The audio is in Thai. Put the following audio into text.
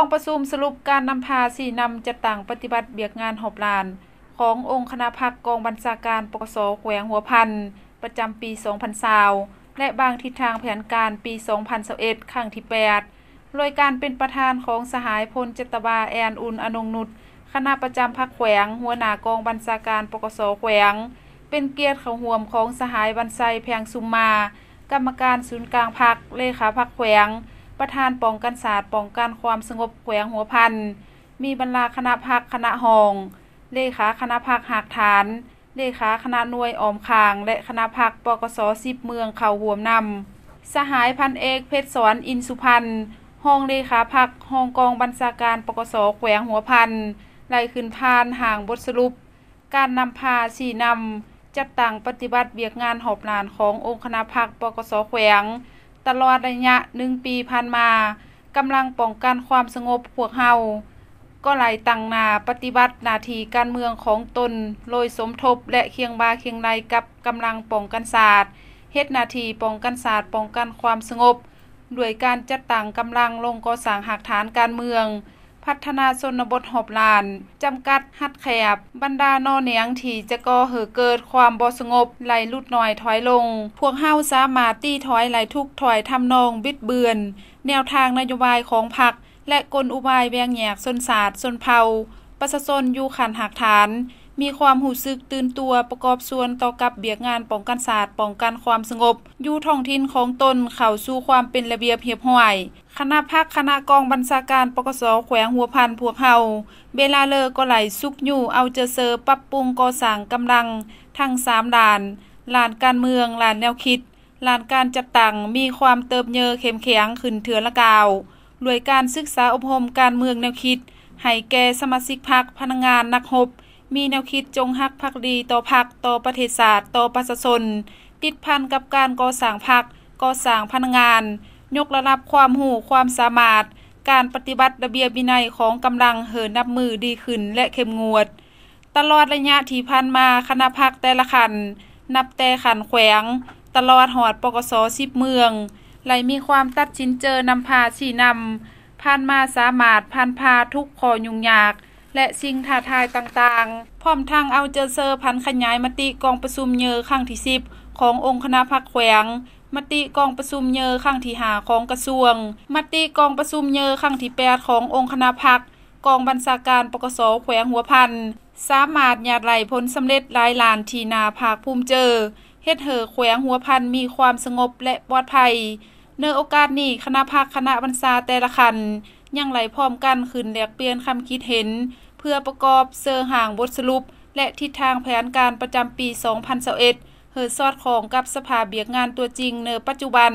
องประชุมสรุปการนำพาสี่นำจัดตั้งปฏิบัติเบียกงานหอบลาน ขององค์คณะพักกองบัญชาการปกสแขวงหัวพันประจำปี 2020และบางทิศทางแผนการปี 2021ครั้งที่8โดยการเป็นประธานของสหายพลเจตบาแอนอุนอนงนุษคณะประจำพักแขวง หัวหน้ากองบัญชาการปกสแขวง เป็นเกียรติเขาห่วมของสหายบรรไซแพงสุมมา กรรมการศูนย์กลางพักเลขาพักแขวงประธานปองกันศาสตร์ปองกันความสงบแขวงหัวพันมีบรรดาคณะพักคณะหอง เลขาคณะพักหากฐาน เลขาคณะหน่วยออมคางและคณะพักปกสสิบเมืองเข่าหัวมนำสหายพันเอกเพชรสอนอินสุพันห้องเลขาพักห้องกองบัญชาการปกสแขวงหัวพันไล่ขึ้นพานห่างบทสรุป การนำพาสี่นำจัดตั้งปฏิบัติเบียกงานหอบนานขององค์คณะพักปกสแขวงตลอดระยะหนึ่งปีผ่านมากำลังป้องกันความสงบพวกเฮาก็ไหลตั้งนาปฏิบัตินาทีการเมืองของตนโดยสมทบและเคียงบาเคียงไหลกับกำลังป้องกันศาสตร์เฮ็ดนาทีป้องกันศาสตร์ป้องกันความสงบ ด้วยการจัดตั้งกำลังลงก่อสร้างหักฐานการเมืองพัฒนาชนบทหอบลานจำกัดหัดแคบบรรดานอเนียงที่จะก่อเหอเกิดความบอสงบไหลลุดหน่อยถอยลง พวกเฮาสามาตี้ถอยไหลทุกถอยทำนองบิดเบือน แนวทางนโยบายของพรรคและกลอุบายแบงแยกสนศาสตร์สนเผาประชาชนอยู่ขันหักฐาน มีความหูซึกตื่นตัวประกอบส่วนต่อกับเบียกงานป้องกันศาสตร์ป้องกันความสงบอยู่ท้องถิ่นของตนเข้าสู่ความเป็นระเบียบเรียบร้อยคณะพักคณะกองบัญชาการปกสแขวงหัวพันพวกเฮา เวลาเลอก็ไหลซุกอยู่ เอาเจอเซอร์ปรับปรุงก่อสร้างกำลัง ทั้งสามด่านลานการเมืองลานแนวคิดลานการจัดตั้งมีความเติบเยอเข้มแข็ง ขึ้นเถือละกาวรวยการศึกษาอบรมการเมืองแนวคิดให้แก่สมาชิกพักพนักงานนักหบมีแนวคิดจงฮักพักดีต่อพักต่อประเทศศาสตร์ต่อประชาชนติดพันกับการก่อสร้างพักก่อสร้างพนักงานยกระดับความหูความสามารถ การปฏิบัติระเบียบวินัยของกำลังเหินนับมือดีขึ้นและเข้มงวด ตลอดระยะที่ผ่านมาคณะพักแต่ละขัน นับแต่ขันแขวง ตลอดหอดปกสสิบเมือง ไหลมีความตัดชิ้นเจอนำพาสี่นำผ่านมาสามารถผ่านพาทุกขอยุ่งยาก และสิ่งท้าทายต่างๆ พร้อมทางเอาเจอเซอร์พันขยายมติกองประชุมเยอครั้งที่ิบขององค์คณะพักแขวงมติกองประชุมเยอขรั้งที่หาของกระทรวง มติกองประชุมเยอขรั้งที่แปดขององค์คณะพัก กองบัญชาการปกสแขวงหัวพันสามารถหยาดไหล้นสำเร็จหลายลานทีนาภาคภูมิเจอ เฮ็ดเหอแขวงหัวพันมีความสงบและปลอดภัย เนื้อโอกาสนี้คณะพักคณะบัญชาแต่ละคัน ยังไหลพร้อมกันขึ้นแลกเปลี่ยนคำคิดเห็น เพื่อประกอบเสรอห่างบทสรุป และทิศทางแผนการประจำปี 2021เฮอซอดของกับสภาเบียกงานตัวจริงในปัจจุบัน